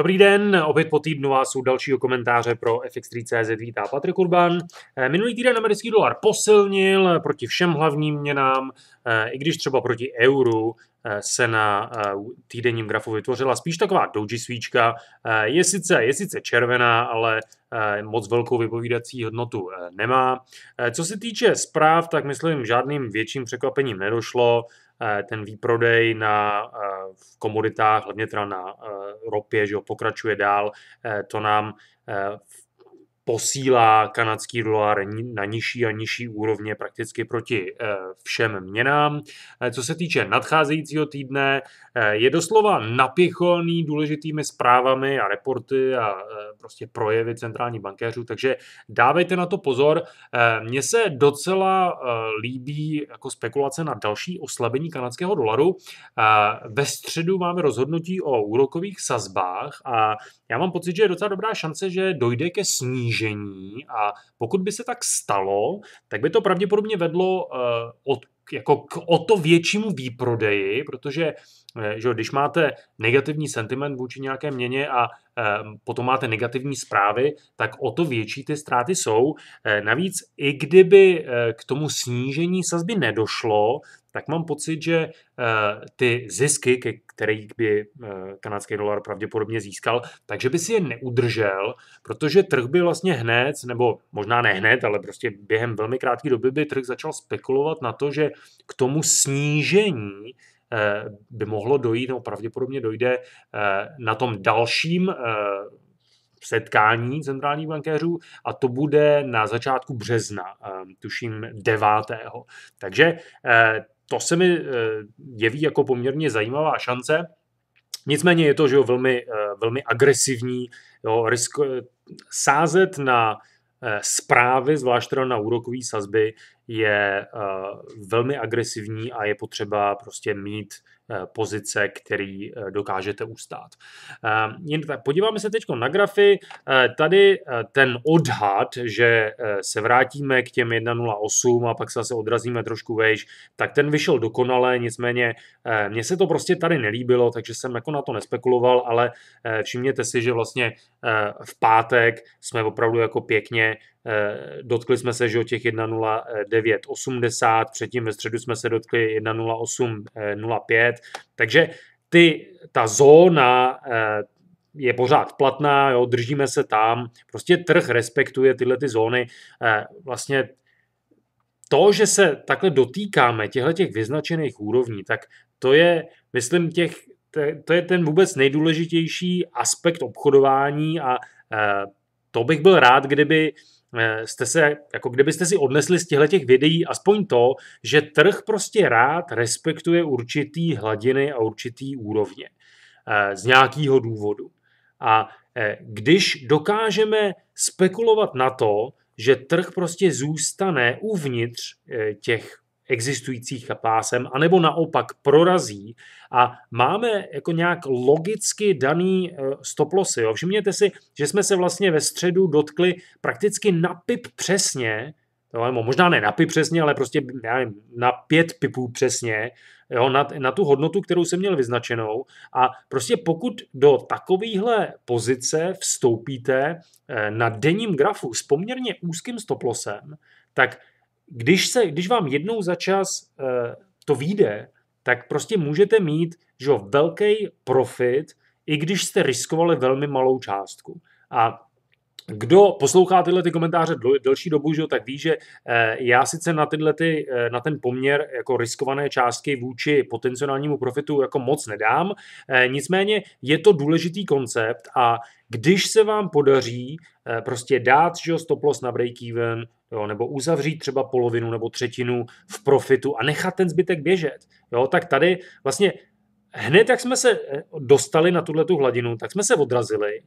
Dobrý den, opět po týdnu vás u dalšího komentáře pro fx 3 cz vítá Patrik Urban. Eh, minulý týden americký dolar posilnil proti všem hlavním měnám, eh, i když třeba proti euru eh, se na týdenním grafu vytvořila spíš taková doji svíčka. Je sice, je sice červená, ale moc velkou vypovídací hodnotu nemá. Co se týče zpráv, tak myslím, žádným větším překvapením nedošlo. Eh, ten výprodej na eh, v komoditách, hlavně teda na eh, ropě, že jo, pokračuje dál. To nám posílá kanadský dolar na nižší a nižší úrovně prakticky proti eh, všem měnám. Eh, co se týče nadcházejícího týdne, eh, je doslova napěcholný důležitými zprávami a reporty a prostě projevy centrální bankéřů, takže dávejte na to pozor. Mně se docela líbí jako spekulace na další oslabení kanadského dolaru. Ve středu máme rozhodnutí o úrokových sazbách a já mám pocit, že je docela dobrá šance, že dojde ke snížení zdržení a pokud by se tak stalo, tak by to pravděpodobně vedlo eh, od, jako k o to většímu výprodeji, protože eh, že když máte negativní sentiment vůči nějaké měně a eh, potom máte negativní zprávy, tak o to větší ty ztráty jsou. Navíc i kdyby k tomu snížení sazby nedošlo, tak mám pocit, že eh, ty zisky, ke by eh, kanadský dolar pravděpodobně získal, takže by si je neudržel, protože trh by vlastně hned, nebo možná ne hned, ale prostě během velmi krátké doby by trh začal spekulovat na to, že k tomu snížení eh, by mohlo dojít, nebo pravděpodobně dojde na tom dalším setkání centrálních bankéřů a to bude na začátku března, tuším 9. Takže to se mi eh, jeví jako poměrně zajímavá šance. Nicméně je to že jo, velmi, eh, velmi agresivní. Jo, risk, eh, sázet na zprávy, zvlášť teda na úrokové sazby, je velmi agresivní a je potřeba prostě mít Eh, pozice, který eh, dokážete ustát. Eh, podíváme se teď na grafy. Tady ten odhad, že se vrátíme k těm 1.08 a pak se zase odrazíme trošku vejš, tak ten vyšel dokonale, nicméně mně se to prostě tady nelíbilo, takže jsem jako na to nespekuloval, ale všimněte si, že vlastně v pátek jsme opravdu jako pěkně dotkli jsme se, že o těch 1.09.80, předtím ve středu jsme se dotkli 1.08.05, takže ty, ta zóna eh, je pořád platná, jo, držíme se tam. Prostě trh respektuje tyhle ty zóny. Eh, vlastně to, že se takhle dotýkáme těchto těch vyznačených úrovní, tak to je, myslím, těch, to je ten vůbec nejdůležitější aspekt obchodování a eh, to bych byl rád, kdyby Eh, jste se, jako kdybyste si odnesli z těchto těch videí aspoň to, že trh prostě rád respektuje určitý hladiny a určitý úrovně eh, z nějakého důvodu. A eh, když dokážeme spekulovat na to, že trh prostě zůstane uvnitř těch existujících pásem, anebo naopak prorazí a máme jako nějak logicky daný eh, stop lossy. Jo. Všimněte si, že jsme se vlastně ve středu dotkli prakticky na pip přesně, jo, možná ne na pip přesně, ale prostě nevím, na pět pipů přesně, jo, na, na tu hodnotu, kterou jsem měl vyznačenou. A prostě pokud do takovéhle pozice vstoupíte eh, na denním grafu s poměrně úzkým stoplosem, tak když, se, když vám jednou za čas uh, to vyjde, tak prostě můžete mít že velký profit, i když jste riskovali velmi malou částku. A kdo poslouchá tyhle ty komentáře dl- delší dobu, že, tak ví, že eh, já sice na, tyhle ty, eh, na ten poměr jako riskované částky vůči potenciálnímu profitu jako moc nedám, eh, nicméně je to důležitý koncept a když se vám podaří prostě dát že stop loss na break-even, jo, nebo uzavřít třeba polovinu nebo třetinu v profitu a nechat ten zbytek běžet, jo, tak tady vlastně hned, jak jsme se dostali na tuhle hladinu, tak jsme se odrazili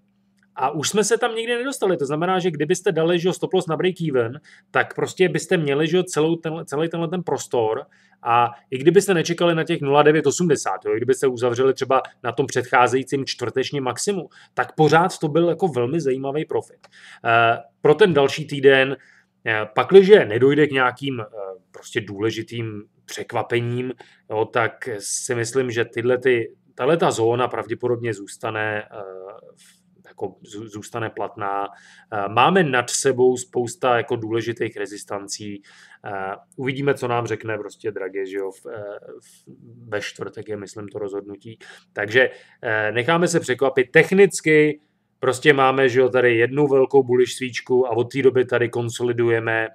a už jsme se tam nikdy nedostali. To znamená, že kdybyste dali že stop loss na break even, tak prostě byste měli že celou ten, celý tenhle ten prostor a i kdybyste nečekali na těch 0,980, jo, i kdybyste uzavřeli třeba na tom předcházejícím čtvrtečním maximu, tak pořád to byl jako velmi zajímavý profit. Eh, pro ten další týden, eh, pakliže nedojde k nějakým eh, prostě důležitým překvapením, jo, tak si myslím, že tyhle ty, tahle ta zóna pravděpodobně zůstane jako zůstane platná. Eh, máme nad sebou spousta jako důležitých rezistancí. Eh, uvidíme, co nám řekne prostě Draghi, že jo, eh, ve čtvrtek je, myslím, to rozhodnutí. Takže necháme se překvapit. Technicky prostě máme, že jo, tady jednu velkou buliš svíčku a od té doby tady konsolidujeme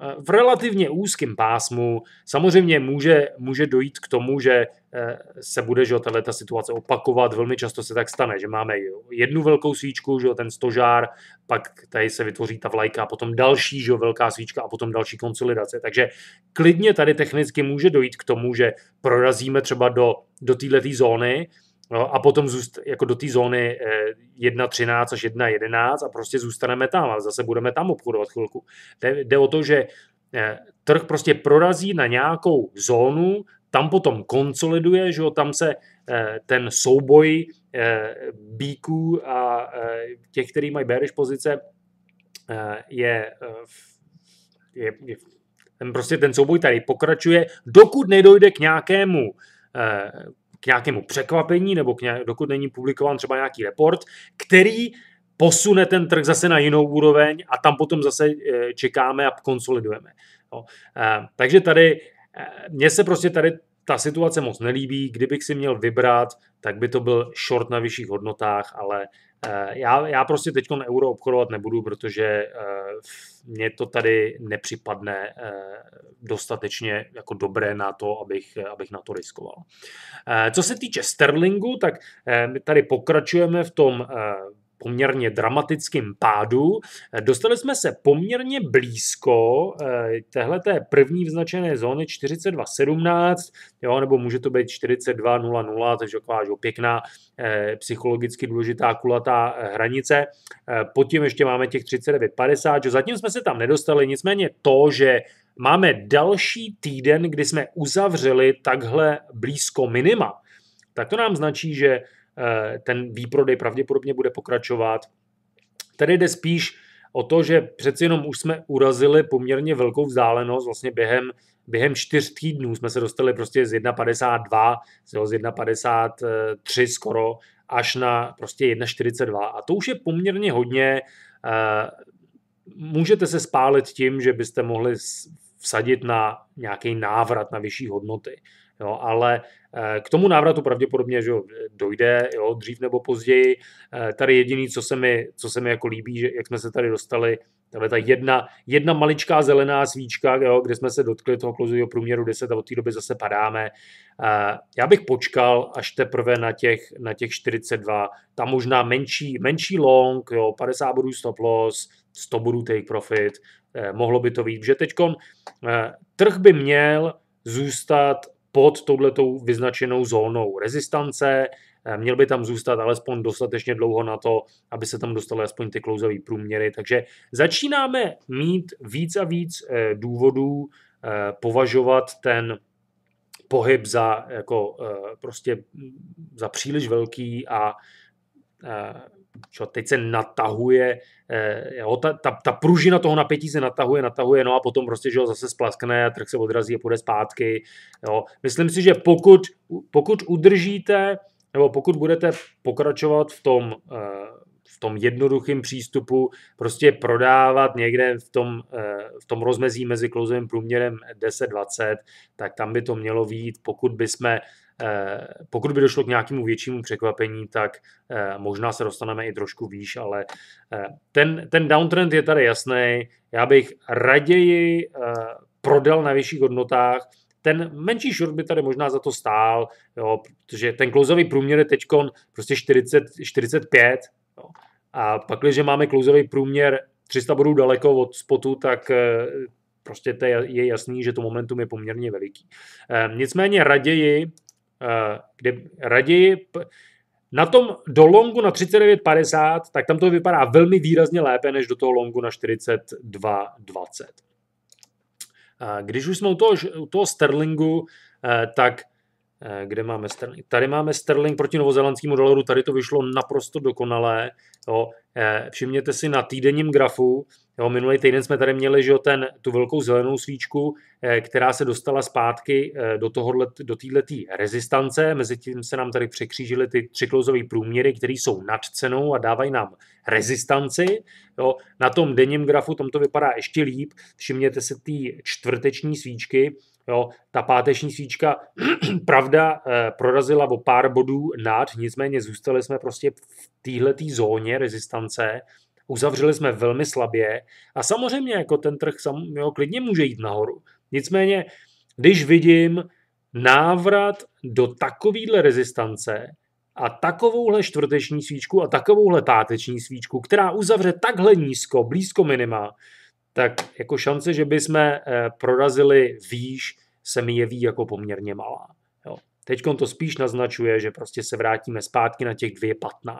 Eh, v relativně úzkém pásmu. Samozřejmě může, může dojít k tomu, že eh, se bude že tahle ta situace opakovat. Velmi často se tak stane, že máme jednu velkou svíčku, že ten stožár, pak tady se vytvoří ta vlajka a potom další že velká svíčka a potom další konsolidace. Takže klidně tady technicky může dojít k tomu, že prorazíme třeba do, do této zóny, No a potom zůst, jako do té zóny 1.13 eh, až 1.11 a prostě zůstaneme tam a zase budeme tam obchodovat chvilku. Jde o to, že eh, trh prostě prorazí na nějakou zónu, tam potom konsoliduje, že jo, tam se eh, ten souboj bíků a těch, který mají bearish pozice, je, je, je ten prostě ten souboj tady pokračuje, dokud nedojde k nějakému nějakému překvapení nebo k nějak, dokud není publikován třeba nějaký report, který posune ten trh zase na jinou úroveň a tam potom zase eh, čekáme a konsolidujeme. No. Takže tady, eh, mně se prostě tady ta situace moc nelíbí. Kdybych si měl vybrat, tak by to byl short na vyšších hodnotách, ale Eh, já, já prostě teď euro obchodovat nebudu, protože eh, mě to tady nepřipadne eh, dostatečně jako dobré na to, abych, abych na to riskoval. Co se týče sterlingu, tak my tady pokračujeme v tom poměrně dramatickým pádu. Dostali jsme se poměrně blízko eh, téhle první vyznačené zóny 42.17, jo, nebo může to být 42.00, takže taková pěkná eh, psychologicky důležitá kulatá eh, hranice. Potom ještě máme těch 39.50, že zatím jsme se tam nedostali, nicméně to, že máme další týden, kdy jsme uzavřeli takhle blízko minima, tak to nám značí, že Eh, ten výprodej pravděpodobně bude pokračovat. Tady jde spíš o to, že přeci jenom už jsme urazili poměrně velkou vzdálenost, vlastně během, během čtyř týdnů jsme se dostali prostě z 1,52, z 1,53 skoro, až na prostě 1,42 a to už je poměrně hodně, eh, můžete se spálit tím, že byste mohli vsadit na nějaký návrat na vyšší hodnoty. Jo, ale eh, k tomu návratu pravděpodobně že dojde jo, dřív nebo později. Eh, tady jediný, co se, mi, co se mi jako líbí, že jak jsme se tady dostali, tam ta jedna, jedna maličká zelená svíčka, jo, kde jsme se dotkli toho klozového průměru 10 a od té doby zase padáme. Eh, já bych počkal až teprve na těch, na těch 42. Tam možná menší, menší long, jo, 50 bodů stop loss, 100 bodů take profit, mohlo by to být, že teď trh by měl zůstat pod touhletou vyznačenou zónou rezistance. Eh, měl by tam zůstat alespoň dostatečně dlouho na to, aby se tam dostaly aspoň ty klouzavý průměry. Takže začínáme mít víc a víc eh, důvodů eh, považovat ten pohyb za, jako, prostě za příliš velký a čo, teď se natahuje, eh, jo, ta, ta, ta pružina toho napětí se natahuje, natahuje, no a potom prostě, že ho zase splaskne a trh se odrazí a půjde zpátky. Jo. Myslím si, že pokud, pokud udržíte, nebo pokud budete pokračovat v tom, eh, v tom jednoduchým přístupu, prostě prodávat někde v tom, eh, v tom rozmezí mezi klouzovým průměrem 10-20, tak tam by to mělo výjít, pokud by jsme Eh, pokud by došlo k nějakému většímu překvapení, tak eh, možná se dostaneme i trošku výš, ale eh, ten, ten downtrend je tady jasný. Já bych raději prodal na vyšších hodnotách, ten menší short by tady možná za to stál, jo, protože ten klouzový průměr je teď prostě 40, 45 jo. a pak, když máme klouzový průměr 300 bodů daleko od spotu, tak prostě je jasný, že to momentum je poměrně veliký. Nicméně raději Eh, kde raději na tom do longu na 39,50, tak tam to vypadá velmi výrazně lépe, než do toho longu na 42,20. Eh, když už jsme u toho, u toho Sterlingu, eh, tak Eh, kde máme sterling. Tady máme sterling proti novozelandskému dolaru, tady to vyšlo naprosto dokonalé. Jo. Eh, všimněte si na týdenním grafu, jo, minulý týden jsme tady měli že jo, ten, tu velkou zelenou svíčku, eh, která se dostala zpátky do, tohohle, do této rezistance, mezi tím se nám tady překřížily ty třiklouzové průměry, které jsou nad cenou a dávají nám rezistanci. Jo. Na tom denním grafu tomto vypadá ještě líp, všimněte si ty čtvrteční svíčky, Jo, ta páteční svíčka, pravda, eh, prorazila o pár bodů nad, nicméně zůstali jsme prostě v této zóně rezistance, uzavřeli jsme velmi slabě a samozřejmě jako ten trh sam, jo, klidně může jít nahoru. Nicméně, když vidím návrat do takovýhle rezistance a takovouhle čtvrteční svíčku a takovouhle páteční svíčku, která uzavře takhle nízko, blízko minima, tak jako šance, že bychom eh, prorazili výš, se mi jeví jako poměrně malá. Jo. Teď to spíš naznačuje, že prostě se vrátíme zpátky na těch 2,15.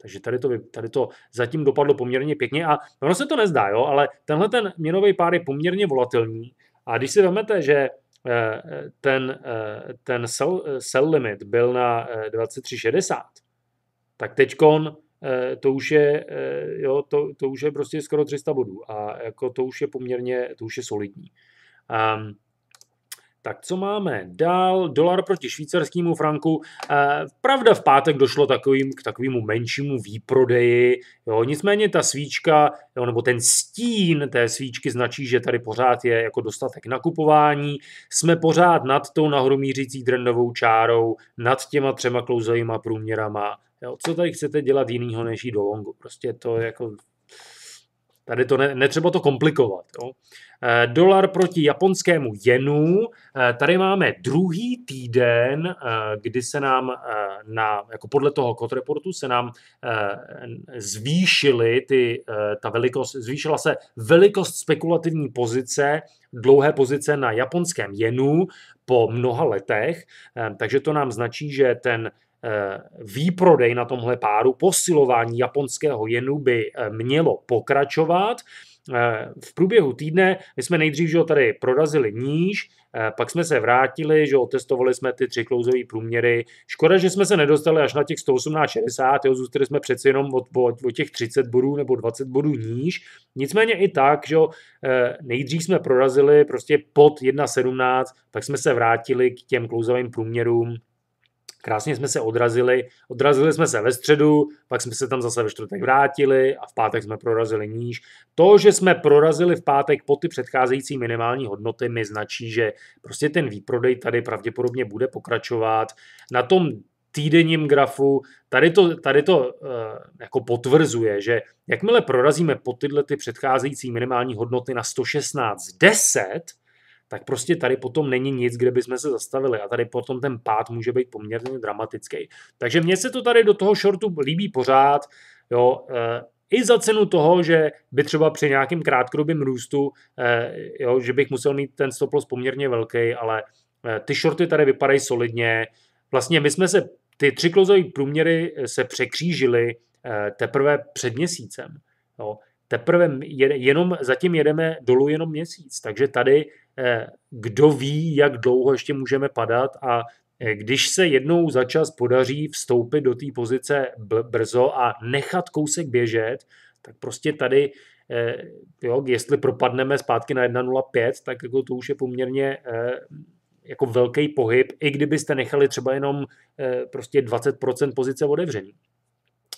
Takže tady to, tady to zatím dopadlo poměrně pěkně a ono se to nezdá, jo, ale tenhle ten měnový pár je poměrně volatilní a když si vezmete, že eh, ten, eh, ten sell, sell limit byl na 23,60, tak teď Eh, to už je, eh, jo, to, to už je prostě skoro 300 bodů a jako to už je poměrně, to už je solidní. Um, tak co máme dál? Dolar proti švýcarskému franku. Eh, pravda, v pátek došlo takovým, k takovému menšímu výprodeji. Jo, nicméně ta svíčka, jo, nebo ten stín té svíčky značí, že tady pořád je jako dostatek nakupování. Jsme pořád nad tou nahromířící trendovou čárou, nad těma třema klouzovýma průměrama Jo, co tady chcete dělat jinýho, než jít do longu? Prostě to jako... Tady to ne, netřeba to komplikovat. Jo. E, dolar proti japonskému jenu. E, tady máme druhý týden, e, kdy se nám na, jako podle toho kot reportu se nám zvýšily ty, ta velikost, zvýšila se velikost spekulativní pozice dlouhé pozice na japonském jenu po mnoha letech, takže to nám značí, že ten Eh, výprodej na tomhle páru, posilování japonského jenu by eh, mělo pokračovat. Eh, v průběhu týdne my jsme nejdřív že ho tady prorazili níž, pak jsme se vrátili, že otestovali jsme ty tři klouzové průměry. Škoda, že jsme se nedostali až na těch 118,60, jo, zůstali jsme přeci jenom od, od, od těch 30 bodů nebo 20 bodů níž. Nicméně i tak, že nejdřív jsme prorazili prostě pod 1,17, pak jsme se vrátili k těm klouzovým průměrům krásně jsme se odrazili. Odrazili jsme se ve středu, pak jsme se tam zase ve čtvrtek vrátili a v pátek jsme prorazili níž. To, že jsme prorazili v pátek po ty předcházející minimální hodnoty, mi značí, že prostě ten výprodej tady pravděpodobně bude pokračovat. Na tom týdenním grafu. Tady to, tady to uh, jako potvrzuje, že jakmile prorazíme po tyhle ty předcházející minimální hodnoty na 116.10, tak prostě tady potom není nic, kde bychom se zastavili a tady potom ten pád může být poměrně dramatický. Takže mně se to tady do toho shortu líbí pořád, jo, e, i za cenu toho, že by třeba při nějakém krátkodobém růstu, e, jo, že bych musel mít ten stop loss poměrně velký, ale e, ty shorty tady vypadají solidně. Vlastně my jsme se, ty tři klozové průměry se překřížily teprve před měsícem. Jo teprve jenom zatím jedeme dolů jenom měsíc, takže tady eh, kdo ví, jak dlouho ještě můžeme padat a eh, když se jednou za čas podaří vstoupit do té pozice brzo a nechat kousek běžet, tak prostě tady, eh, jo, jestli propadneme zpátky na 1.05, tak jako to už je poměrně jako velký pohyb, i kdybyste nechali třeba jenom prostě 20% pozice otevřený.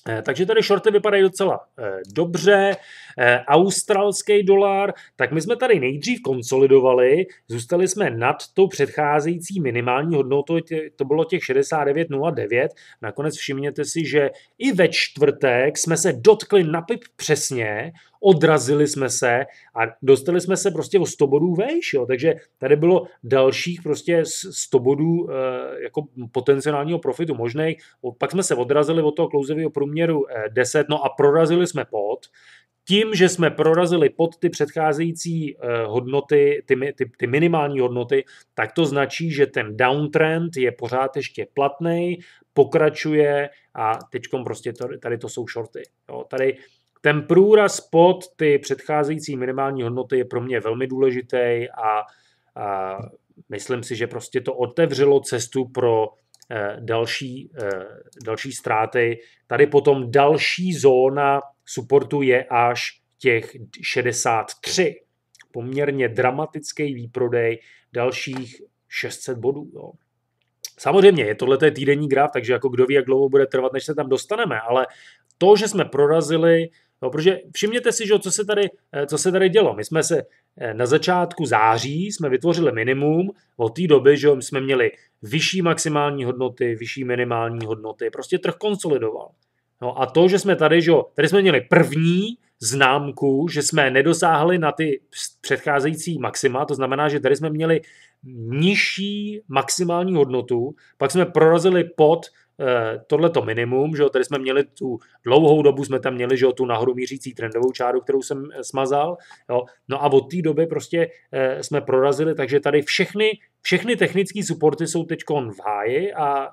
Eh, takže tady shorty vypadají docela eh, dobře. Eh, australský dolar, tak my jsme tady nejdřív konsolidovali, zůstali jsme nad tou předcházející minimální hodnotou, to bylo těch 69,09. Nakonec všimněte si, že i ve čtvrtek jsme se dotkli na PIP přesně odrazili jsme se a dostali jsme se prostě o 100 bodů vejš, jo. takže tady bylo dalších prostě 100 bodů e, jako potenciálního profitu možnej, pak jsme se odrazili od toho klouzevého průměru 10, eh, no a prorazili jsme pod, tím, že jsme prorazili pod ty předcházející eh, hodnoty, ty, ty, ty minimální hodnoty, tak to značí, že ten downtrend je pořád ještě platný, pokračuje a teď prostě tady to jsou shorty. Jo, tady ten průraz pod ty předcházející minimální hodnoty je pro mě velmi důležitý a, a myslím si, že prostě to otevřelo cestu pro eh, další, eh, další ztráty. Tady potom další zóna supportu je až těch 63. Poměrně dramatický výprodej dalších 600 bodů. Jo. Samozřejmě, je tohle týdenní graf, takže jako kdo ví, jak dlouho bude trvat, než se tam dostaneme, ale to, že jsme prorazili No, protože všimněte si, že co se, tady, eh, co se tady dělo. My jsme se eh, na začátku září jsme vytvořili minimum, od té doby, že jsme měli vyšší maximální hodnoty, vyšší minimální hodnoty, prostě trh konsolidoval. No a to, že jsme tady, že tady jsme měli první známku, že jsme nedosáhli na ty předcházející maxima, to znamená, že tady jsme měli nižší maximální hodnotu, pak jsme prorazili pod Eh, tohleto to minimum, že jo, tady jsme měli tu dlouhou dobu, jsme tam měli, že jo, tu nahoru mířící trendovou čáru, kterou jsem eh, smazal, jo, no a od té doby prostě eh, jsme prorazili, takže tady všechny, všechny technické supporty jsou teď v háji a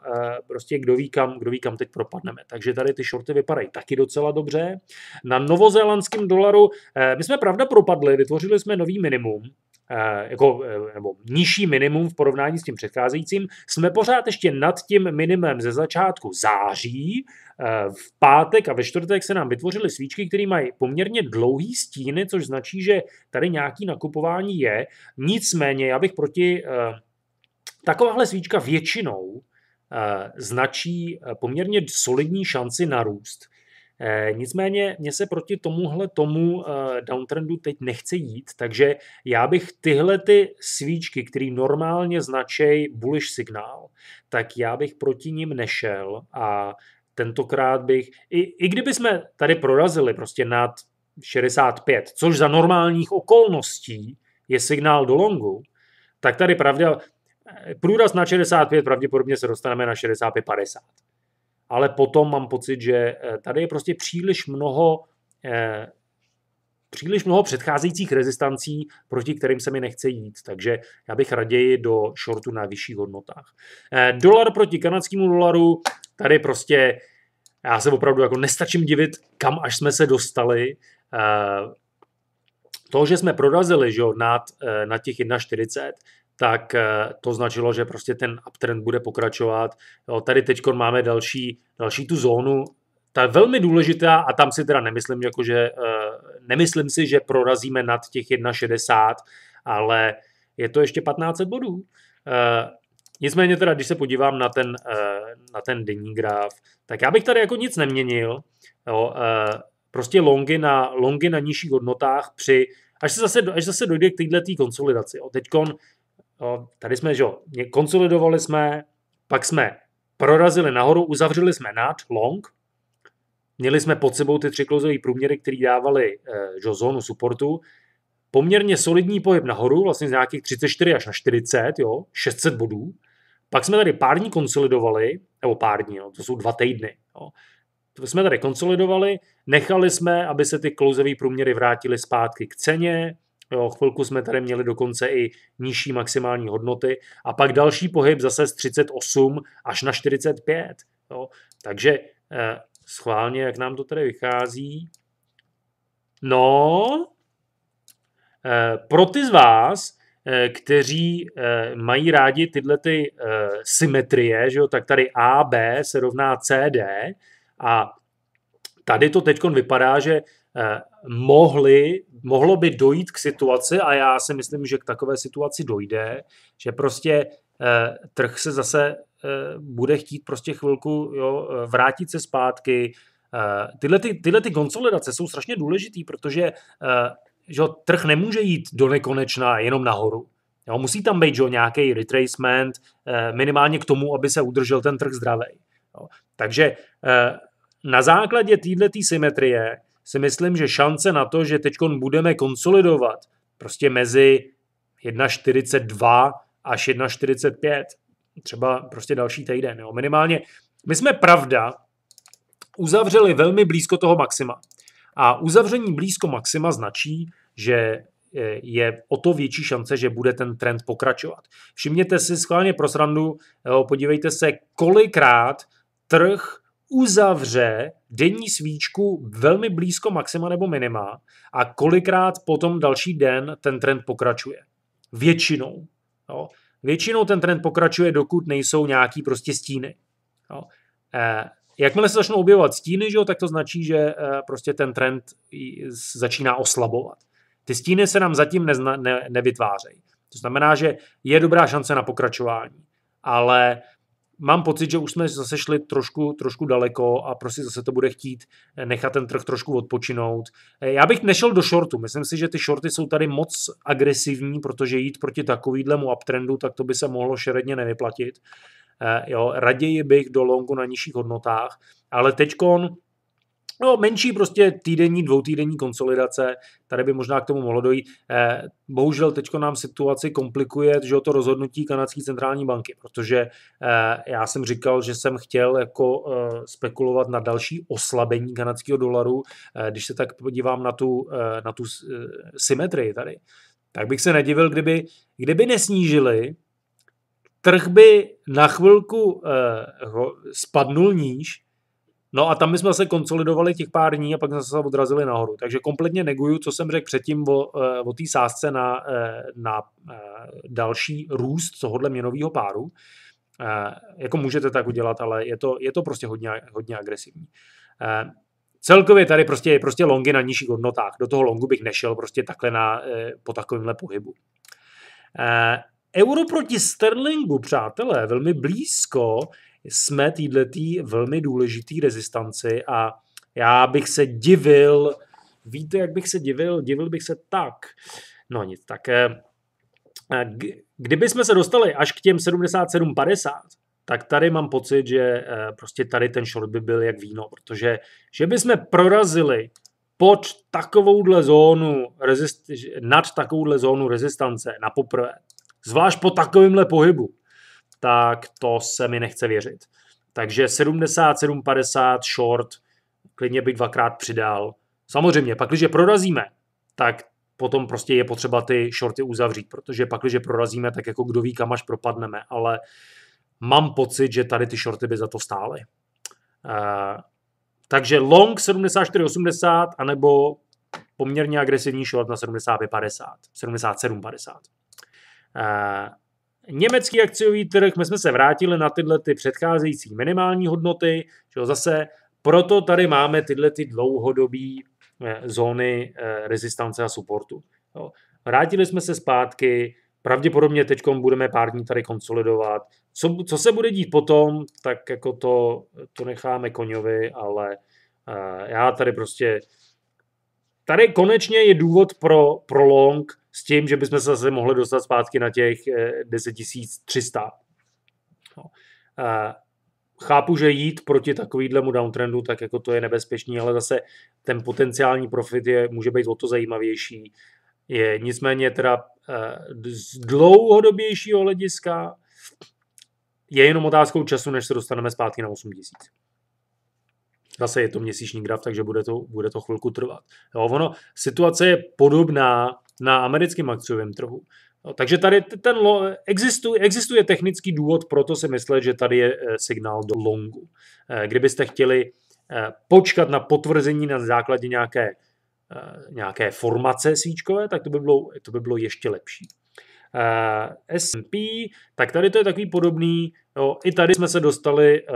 prostě kdo ví, kam, kdo ví, kam teď propadneme. Takže tady ty shorty vypadají taky docela dobře. Na novozélandském dolaru, my jsme pravda propadli, vytvořili jsme nový minimum, Eh, jako, eh, nebo nižší minimum v porovnání s tím předcházejícím. Jsme pořád ještě nad tím minimem ze začátku září. Eh, v pátek a ve čtvrtek se nám vytvořily svíčky, které mají poměrně dlouhý stíny, což značí, že tady nějaký nakupování je. Nicméně já bych proti takováhle svíčka většinou značí poměrně solidní šanci na růst. Eh, nicméně mě se proti tomuhle tomu eh, downtrendu teď nechce jít, takže já bych tyhle ty svíčky, které normálně značej bullish signál, tak já bych proti ním nešel a tentokrát bych, i, i kdyby jsme tady prorazili prostě nad 65, což za normálních okolností je signál do longu, tak tady pravda, eh, průraz na 65 pravděpodobně se dostaneme na 65,50 ale potom mám pocit, že eh, tady je prostě příliš mnoho eh, příliš mnoho předcházejících rezistancí, proti kterým se mi nechce jít, takže já bych raději do shortu na vyšších hodnotách. Eh, dolar proti kanadskému dolaru, tady prostě já se opravdu jako nestačím divit, kam až jsme se dostali. To, že jsme prorazili že jo, nad, na těch 1,40, tak eh, to značilo, že prostě ten uptrend bude pokračovat. Jo, tady teď máme další, další tu zónu, ta je velmi důležitá a tam si teda nemyslím, jako že, eh, nemyslím si, že prorazíme nad těch 1,60, ale je to ještě 1500 bodů. Eh, nicméně teda, když se podívám na ten, na ten denní graf, tak já bych tady jako nic neměnil. Jo, prostě longy na, longy na nižších hodnotách při až se zase, až zase dojde k této konsolidaci. Teď tady jsme, že jo, konsolidovali jsme, pak jsme prorazili nahoru, uzavřeli jsme nad, long, měli jsme pod sebou ty tři klouzové průměry, které dávali e, že, zónu supportu, poměrně solidní pohyb nahoru, vlastně z nějakých 34 až na 40, jo, 600 bodů, pak jsme tady pár dní konsolidovali, nebo pár dní, no, to jsou dva týdny, jo. To jsme tady konsolidovali, nechali jsme, aby se ty klouzové průměry vrátily zpátky k ceně, Jo, chvilku jsme tady měli dokonce i nižší maximální hodnoty a pak další pohyb zase z 38 až na 45. Jo. Takže eh, schválně, jak nám to tady vychází. No, eh, pro ty z vás, eh, kteří eh, mají rádi tyhle ty eh, symetrie, že jo, tak tady AB se rovná CD a tady to teď vypadá, že mohli, mohlo by dojít k situaci, a já si myslím, že k takové situaci dojde, že prostě eh, trh se zase eh, bude chtít prostě chvilku jo, vrátit se zpátky. Eh, tyhle, ty, tyhle ty konsolidace jsou strašně důležitý, protože eh, že trh nemůže jít do nekonečna jenom nahoru. Jo, musí tam být nějaký retracement eh, minimálně k tomu, aby se udržel ten trh zdravý. Takže eh, na základě této symetrie si myslím, že šance na to, že teď budeme konsolidovat prostě mezi 1,42 až 1,45, třeba prostě další týden, jo, minimálně. My jsme pravda uzavřeli velmi blízko toho maxima. A uzavření blízko maxima značí, že e, je o to větší šance, že bude ten trend pokračovat. Všimněte si schválně pro srandu, e, podívejte se, kolikrát trh uzavře denní svíčku velmi blízko maxima nebo minima a kolikrát potom další den ten trend pokračuje. Většinou. Jo. Většinou ten trend pokračuje, dokud nejsou nějaký prostě stíny. Jo. Eh, jakmile se začnou objevovat stíny, že jo, tak to značí, že eh, prostě ten trend začíná oslabovat. Ty stíny se nám zatím nezna, ne, nevytvářejí. To znamená, že je dobrá šance na pokračování. Ale mám pocit, že už jsme zase šli trošku, trošku daleko a prostě zase to bude chtít eh, nechat ten trh trošku odpočinout. Eh, já bych nešel do shortu. Myslím si, že ty shorty jsou tady moc agresivní, protože jít proti takovýhlemu uptrendu, tak to by se mohlo šeredně nevyplatit. Eh, jo, raději bych do longu na nižších hodnotách, ale teďkon No, menší prostě týdenní, dvoutýdenní konsolidace, tady by možná k tomu mohlo dojít. Eh, bohužel teď nám situaci komplikuje že to rozhodnutí kanadské centrální banky, protože eh, já jsem říkal, že jsem chtěl jako eh, spekulovat na další oslabení kanadského dolaru, eh, když se tak podívám na tu, eh, na tu eh, symetrii tady, tak bych se nedivil, kdyby, kdyby nesnížili, trh by na chvilku eh, spadnul níž, No a tam my jsme se konsolidovali těch pár dní a pak jsme se odrazili nahoru. Takže kompletně neguju, co jsem řekl předtím o, e, o té sázce na, e, na e, další růst tohohle měnového páru. Jako můžete tak udělat, ale je to, je to prostě hodně, hodně agresivní. Celkově tady prostě je prostě longy na nižších hodnotách. Do toho longu bych nešel prostě takhle na, po takovémhle pohybu. Euro proti sterlingu, přátelé, velmi blízko jsme týdletý velmi důležitý rezistanci a já bych se divil, víte, jak bych se divil? Divil bych se tak. No nic, tak eh, kdyby jsme se dostali až k těm 77,50, tak tady mám pocit, že eh, prostě tady ten short by byl jak víno, protože že bychom prorazili pod takovouhle zónu, rezist, nad takovouhle zónu rezistance na poprvé, zvlášť po takovémhle pohybu, tak to se mi nechce věřit. Takže 77,50 short, klidně bych dvakrát přidal. Samozřejmě, pak, když je prorazíme, tak potom prostě je potřeba ty shorty uzavřít, protože pak, když je prorazíme, tak jako kdo ví, kam až propadneme, ale mám pocit, že tady ty shorty by za to stály. Uh, takže long 74,80 anebo poměrně agresivní short na 75,50, 77,50. Uh, Německý akciový trh, my jsme se vrátili na tyhle ty předcházející minimální hodnoty, že zase proto tady máme tyhle ty dlouhodobé eh, zóny eh, rezistance a supportu. Vrátili jsme se zpátky, pravděpodobně teď budeme pár dní tady konsolidovat. Co, co se bude dít potom, tak jako to, to necháme Koňovi, ale eh, já tady prostě Tady konečně je důvod pro prolong s tím, že bychom se zase mohli dostat zpátky na těch 10300. Eh, no. eh, chápu, že jít proti takovýhlemu downtrendu, tak jako to je nebezpečný, ale zase ten potenciální profit je, může být o to zajímavější. Je nicméně teda eh, z dlouhodobějšího hlediska je jenom otázkou času, než se dostaneme zpátky na 8000. Zase je to měsíční graf, takže bude to, bude to chvilku trvat. Jo, ono, situace je podobná na americkém akciovém trhu. No, takže tady ten lo, existuje, existuje technický důvod, proto si myslet, že tady je eh, signál do longu. Eh, kdybyste chtěli eh, počkat na potvrzení na základě nějaké, nějaké formace svíčkové, tak to by bylo, to by bylo ještě lepší. Eh, S&P, tak tady to je takový podobný. Jo, no, I tady jsme se dostali eh,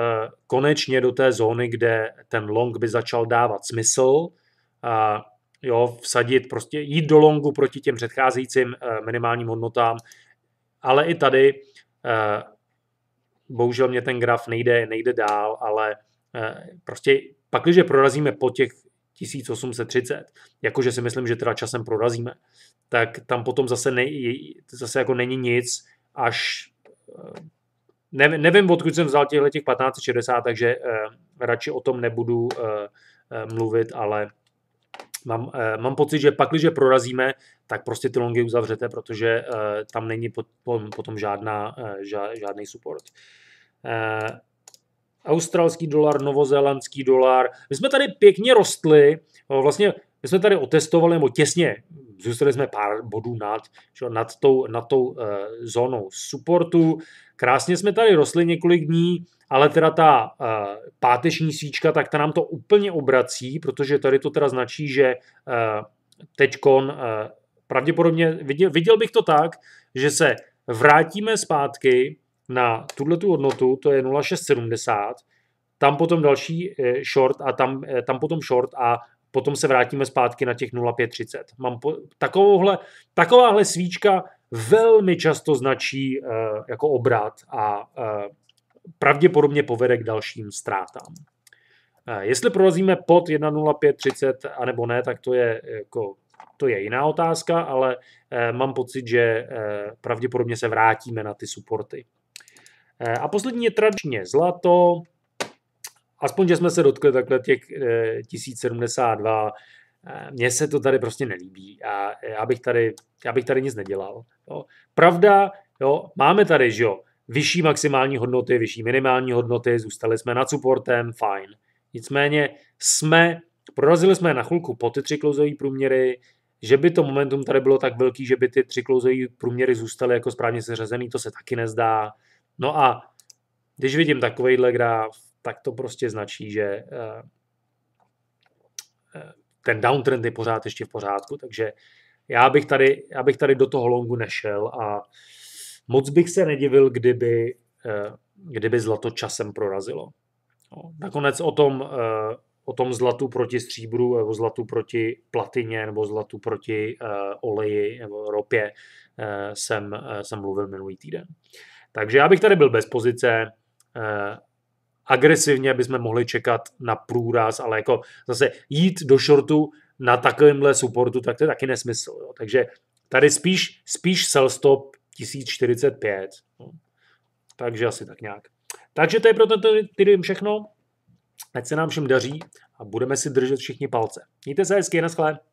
konečně do té zóny, kde ten long by začal dávat smysl. Eh, jo, vsadit, prostě jít do longu proti těm předcházejícím minimálním hodnotám. Ale i tady, bohužel mě ten graf nejde, nejde dál, ale prostě pak, když prorazíme po těch 1830, jakože si myslím, že teda časem prorazíme, tak tam potom zase, ne, zase jako není nic, až eh, ne, nevím, odkud jsem vzal těchto těch 1560, takže eh, radši o tom nebudu eh, eh, mluvit, ale mám, eh, mám pocit, že pak, když prorazíme, tak prostě ty longy uzavřete, protože eh, tam není potom, potom žádná, eh, žádný support. Eh, australský dolar, novozélandský dolar. My jsme tady pěkně rostli, vlastně my jsme tady otestovali, nebo těsně, zůstali jsme pár bodů nad, čo, nad tou, nad tou uh, zónou supportu. Krásně jsme tady rostli několik dní, ale teda ta uh, páteční svíčka, tak ta nám to úplně obrací, protože tady to teda značí, že uh, teďkon uh, pravděpodobně, viděl, viděl bych to tak, že se vrátíme zpátky na tuhle tu hodnotu, to je 0,670, tam potom další eh, short a tam, eh, tam potom short a potom se vrátíme zpátky na těch 0,530. Mám po, takovouhle, takováhle svíčka velmi často značí uh, jako obrat a uh, pravděpodobně povede k dalším ztrátám. Uh, jestli prorazíme pod 1,0530 nebo ne, tak to je jako to je jiná otázka, ale mám pocit, že pravděpodobně se vrátíme na ty supporty. Eh, a poslední je tradičně zlato, aspoň, že jsme se dotkli takhle těch 1072, eh, eh, mně se to tady prostě nelíbí a já bych tady, já bych tady nic nedělal. Jo. Pravda, jo, máme tady, že jo, vyšší maximální hodnoty, vyšší minimální hodnoty, zůstali jsme nad supportem, fajn. Nicméně jsme, prorazili jsme na chvilku po ty tři klouzové průměry, že by to momentum tady bylo tak velký, že by ty tři klouzové průměry zůstaly jako správně seřazený, to se taky nezdá. No a když vidím takovýhle graf, tak to prostě značí, že eh, eh, ten downtrend je pořád ještě v pořádku, takže já bych tady, já bych tady do toho longu nešel a moc bych se nedivil, kdyby, eh, kdyby zlato časem prorazilo. No, nakonec o tom, o tom zlatu proti stříbru, nebo zlatu proti platině, nebo zlatu proti oleji, nebo ropě jsem, jsem mluvil minulý týden. Takže já bych tady byl bez pozice, eh, agresivně bychom mohli čekat na průraz, ale jako zase jít do shortu na takovémhle supportu, tak to je taky nesmysl. Jo. Takže tady spíš, spíš sell stop 1045. No. Takže asi tak nějak. Takže to je pro tento týden všechno. Ať se nám všem daří a budeme si držet všichni palce. Mějte se hezky, naschle.